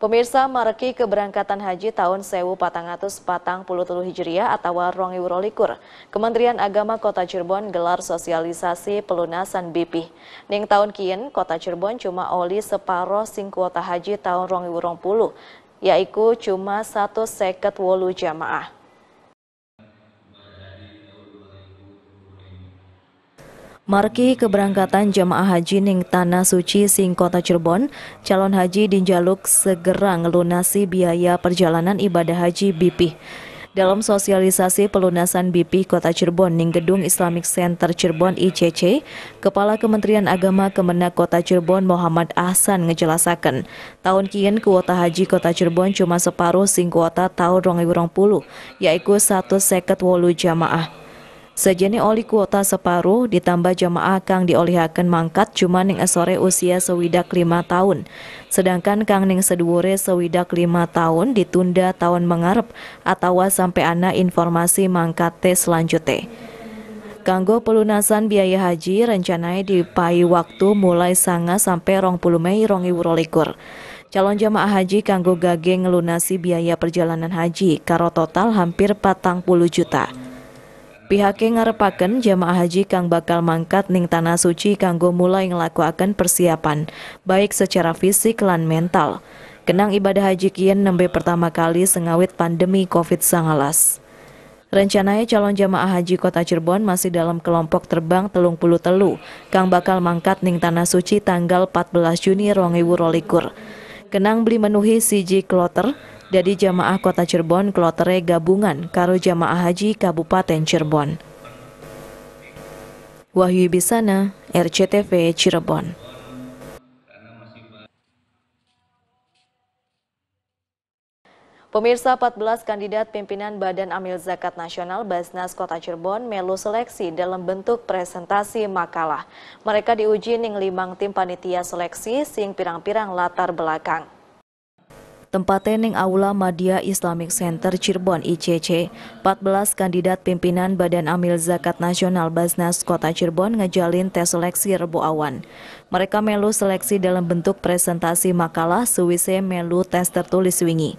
Pemirsa mareki keberangkatan haji tahun 1443 Hijriah atau 2022. Kementerian Agama Kota Cirebon gelar sosialisasi pelunasan BP. Ning tahun kian Kota Cirebon cuma oli separo sing kuota haji tahun 2020, yaitu cuma satu seket wolu jamaah. Marki keberangkatan jemaah haji ning Tanah Suci sing kota Cirebon, calon haji dinjaluk segera melunasi biaya perjalanan ibadah haji BP. Dalam sosialisasi pelunasan BP Kota Cirebon ning Gedung Islamic Center Cirebon ICC, Kepala Kementerian Agama Kemenak Kota Cirebon Muhammad Ahsan ngejelasaken, tahun kian kuota haji Kota Cirebon cuma separuh sing kuota tahun 2020, seket wolu jamaah. Sejeni oli kuota separuh ditambah jamaah kang diolihakan mangkat cuma ning esore usia sewidak lima tahun. Sedangkan kang ning sedure sewidak lima tahun ditunda tahun mengarep atau sampai ana informasi mangkat mangkate selanjutnya. Kanggo pelunasan biaya haji rencananya dipai waktu mulai sanga sampai rong puluh Mei rong wurolikur. Calon jamaah haji kanggo gage ngelunasi biaya perjalanan haji karo total hampir patang puluh juta. Pihaknya ngarepaken jamaah haji kang bakal mangkat ning tanah suci kanggo mulai ngelakuakan persiapan, baik secara fisik lan mental. Kenang ibadah haji kian nembe pertama kali sengawit pandemi COVID-19. Rencananya calon jamaah haji kota Cirebon masih dalam kelompok terbang telung puluh telu, kang bakal mangkat ning tanah suci tanggal 14 Juni rongewu rolikur. Kenang beli menuhi siji kloter, dari jamaah kota Cirebon klotere gabungan karo jamaah haji Kabupaten Cirebon. Wahyu Bisana, RCTV Cirebon. Pemirsa 14 kandidat pimpinan Badan Amil Zakat Nasional Basnas Kota Cirebon melu seleksi dalam bentuk presentasi makalah. Mereka diuji ning limang tim panitia seleksi sing pirang-pirang latar belakang tempatnya Neng Aula Madia Islamic Center Cirebon ICC. 14 kandidat pimpinan Badan Amil Zakat Nasional Basnas Kota Cirebon ngejalin tes seleksi Rebo Awan. Mereka melu seleksi dalam bentuk presentasi makalah suwise melu tes tertulis wingi.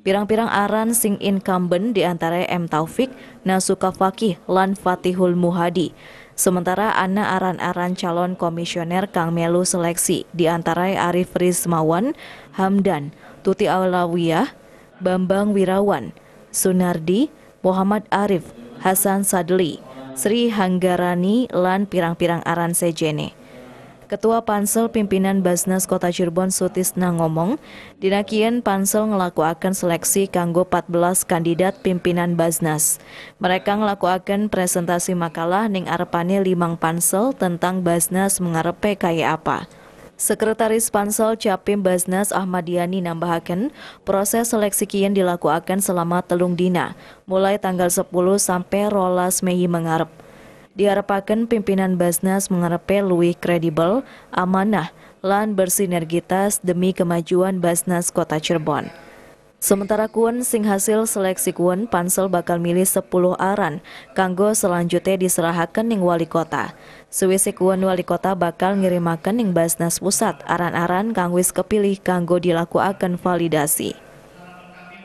Pirang-pirang aran sing incumbent diantara M. Taufik, Nasuka Fakih, lan Fatihul Muhadi. Sementara Ana aran-aran calon komisioner Kang Melu seleksi diantarai Arif Rismawan, Hamdan, Tuti Aulawiyah, Bambang Wirawan, Sunardi, Muhammad Arif, Hasan Sadli, Sri Hanggarani, lan pirang-pirang aran sejene. Ketua Pansel Pimpinan Basnas Kota Cirebon Sutisna ngomong, kian Pansel ngelakuakan seleksi kanggo 14 kandidat pimpinan Basnas. Mereka ngelakuakan presentasi makalah ning arepane limang Pansel tentang Basnas mengarepe kaya apa. Sekretaris Pansel Capim Basnas Ahmad Yani nambahaken, proses seleksi kian dilakukan selama telung dina, mulai tanggal 10 sampai rolas Mei mengarep diharapkan pimpinan Basnas mengarepe lebih kredibel, amanah, lan bersinergitas demi kemajuan Basnas Kota Cirebon. Sementara kuen sing hasil seleksi kuen pansel bakal milih 10 aran kanggo selanjutnya diserahkan ning wali kota. Sewisi kuen wali kota bakal ngirimakan ning Basnas Pusat aran-aran kang wis kepilih kanggo dilakukan validasi.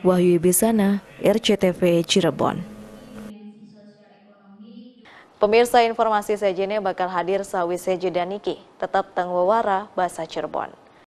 Wahyu Bisana, RCTV Cirebon. Pemirsa informasi sejenis bakal hadir sawi seje dan Niki, tetap tengwawara bahasa Cirebon.